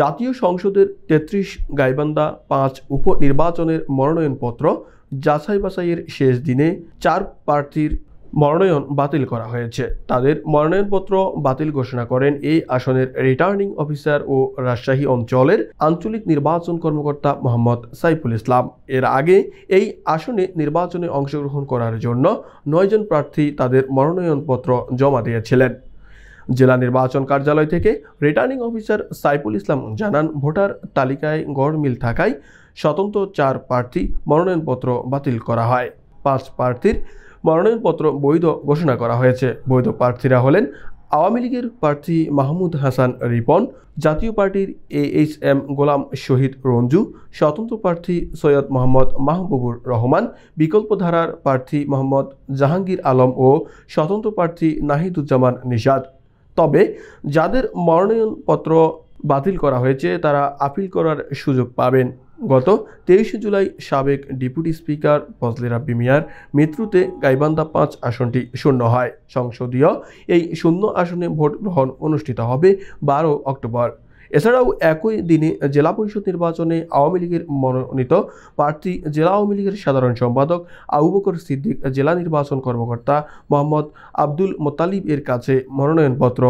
জাতীয় সংসদের তেত্রিশ গাইবান্ধা পাঁচ উপনির্বাচনের মনোনয়নপত্র যাচাই বাছাইয়ের শেষ দিনে চার প্রার্থীর মনোনয়ন বাতিল করা হয়েছে তাদের মনোনয়নপত্র বাতিল ঘোষণা করেন এই আসনের রিটার্নিং অফিসার ও রাজশাহী অঞ্চলের আঞ্চলিক নির্বাচন কর্মকর্তা মোহাম্মদ সাইফুল ইসলাম এর আগে এই আসনে নির্বাচনে অংশগ্রহণ করার জন্য নয়জন প্রার্থী তাদের মনোনয়নপত্র জমা দিয়েছিলেন জেলা নির্বাচন কার্যালয় থেকে রিটার্নিং অফিসার সাইফুল ইসলাম জানান ভোটার তালিকায় গড় মিল থাকায় স্বতন্ত্র চার প্রার্থী মনোনয়নপত্র বাতিল করা হয় পাঁচ প্রার্থীর মনোনয়নপত্র বৈধ ঘোষণা করা হয়েছে বৈধ প্রার্থীরা হলেন আওয়ামী লীগের প্রার্থী মাহমুদ হাসান রিপন জাতীয় পার্টির A H M Golam Shahid Ranju স্বতন্ত্র প্রার্থী সৈয়দ মোহাম্মদ মাহবুবুর রহমান বিকল্পধারার প্রার্থী মোহাম্মদ জাহাঙ্গীর আলম ও স্বতন্ত্র প্রার্থী নাহিদুজ্জামান নিষাদ তবে যাদের মনোনয়নপত্র বাতিল করা হয়েছে তারা আপিল করার সুযোগ পাবেন গত তেইশে জুলাই সাবেক ডেপুটি স্পিকার ফজলে রাব্বি মিয়ার মৃত্যুতে গাইবান্ধা পাঁচ আসনটি শূন্য হয় সংসদীয় এই শূন্য আসনে ভোট গ্রহণ অনুষ্ঠিত হবে বারো অক্টোবর এছাড়াও একই দিনে জেলা পরিষদ নির্বাচনে আওয়ামী লীগের মনোনীত প্রার্থী জেলা আওয়ামী লীগের সাধারণ সম্পাদক আবু বকর সিদ্দিক জেলা নির্বাচন কর্মকর্তা মোহাম্মদ আব্দুল মোতালিব এর কাছে মনোনয়নপত্র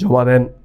জমা দেন